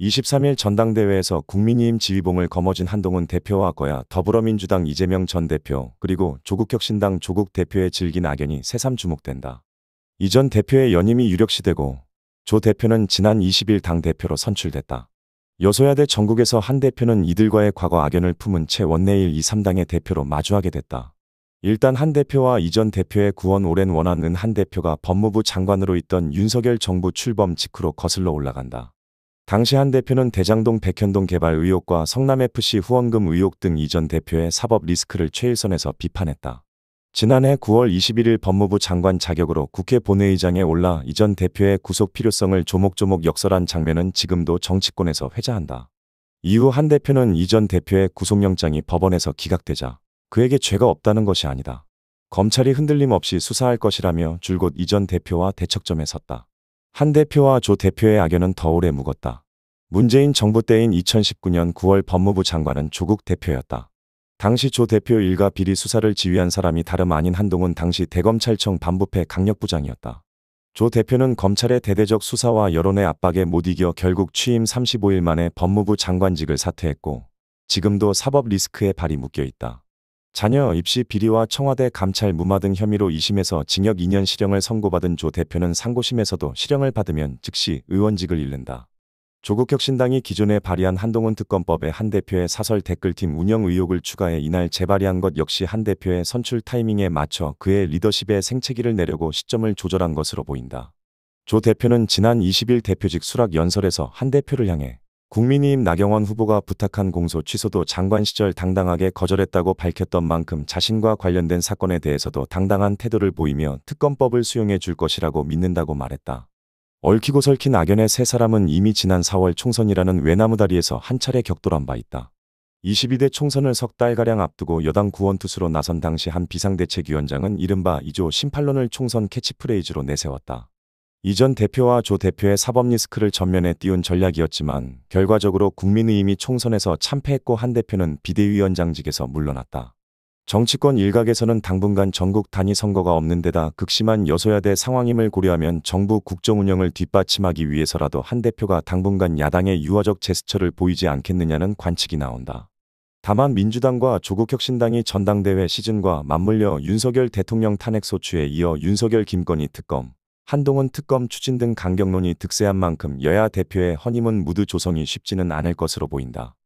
23일 전당대회에서 국민의힘 지휘봉을 거머쥔 한동훈 대표와 거야 더불어민주당 이재명 전 대표 그리고 조국혁신당 조국 대표의 질긴 악연이 새삼 주목된다. 이전 대표의 연임이 유력시되고 조 대표는 지난 20일 당대표로 선출됐다. 여소야대 전국에서 한 대표는 이들과의 과거 악연을 품은 채 원내일 2, 3당의 대표로 마주하게 됐다. 일단 한 대표와 이전 대표의 구원 오랜 원한은 한 대표가 법무부 장관으로 있던 윤석열 정부 출범 직후로 거슬러 올라간다. 당시 한 대표는 대장동 백현동 개발 의혹과 성남FC 후원금 의혹 등 이 전 대표의 사법 리스크를 최일선에서 비판했다. 지난해 9월 21일 법무부 장관 자격으로 국회 본회의장에 올라 이 전 대표의 구속 필요성을 조목조목 역설한 장면은 지금도 정치권에서 회자한다. 이후 한 대표는 이 전 대표의 구속영장이 법원에서 기각되자 그에게 죄가 없다는 것이 아니다. 검찰이 흔들림 없이 수사할 것이라며 줄곧 이 전 대표와 대척점에 섰다. 한 대표와 조 대표의 악연은 더 오래 묵었다. 문재인 정부 때인 2019년 9월 법무부 장관은 조국 대표였다. 당시 조 대표 일가 비리 수사를 지휘한 사람이 다름 아닌 한동훈 당시 대검찰청 반부패 강력부장이었다. 조 대표는 검찰의 대대적 수사와 여론의 압박에 못 이겨 결국 취임 35일 만에 법무부 장관직을 사퇴했고 지금도 사법 리스크에 발이 묶여 있다. 자녀 입시 비리와 청와대 감찰 무마 등 혐의로 2심에서 징역 2년 실형을 선고받은 조 대표는 상고심에서도 실형을 받으면 즉시 의원직을 잃는다. 조국혁신당이 기존에 발의한 한동훈 특검법에 한 대표의 사설 댓글팀 운영 의혹을 추가해 이날 재발의한 것 역시 한 대표의 선출 타이밍에 맞춰 그의 리더십의 생채기를 내려고 시점을 조절한 것으로 보인다. 조 대표는 지난 20일 대표직 수락 연설에서 한 대표를 향해 국민의힘 나경원 후보가 부탁한 공소 취소도 장관 시절 당당하게 거절했다고 밝혔던 만큼 자신과 관련된 사건에 대해서도 당당한 태도를 보이며 특검법을 수용해 줄 것이라고 믿는다고 말했다. 얽히고 설킨 악연의 세 사람은 이미 지난 4월 총선이라는 외나무다리에서 한 차례 격돌한 바 있다. 22대 총선을 석 달가량 앞두고 여당 구원투수로 나선 당시 한 비상대책위원장은 이른바 2조 심팔론을 총선 캐치프레이즈로 내세웠다. 이전 대표와 조 대표의 사법 리스크를 전면에 띄운 전략이었지만 결과적으로 국민의힘이 총선에서 참패했고 한 대표는 비대위원장직에서 물러났다. 정치권 일각에서는 당분간 전국 단위 선거가 없는 데다 극심한 여소야대 상황임을 고려하면 정부 국정운영을 뒷받침하기 위해서라도 한 대표가 당분간 야당의 유화적 제스처를 보이지 않겠느냐는 관측이 나온다. 다만 민주당과 조국혁신당이 전당대회 시즌과 맞물려 윤석열 대통령 탄핵소추에 이어 윤석열 김건희 특검, 한동훈 특검 추진 등 강경론이 득세한 만큼 여야 대표의 허니문 무드 조성이 쉽지는 않을 것으로 보인다.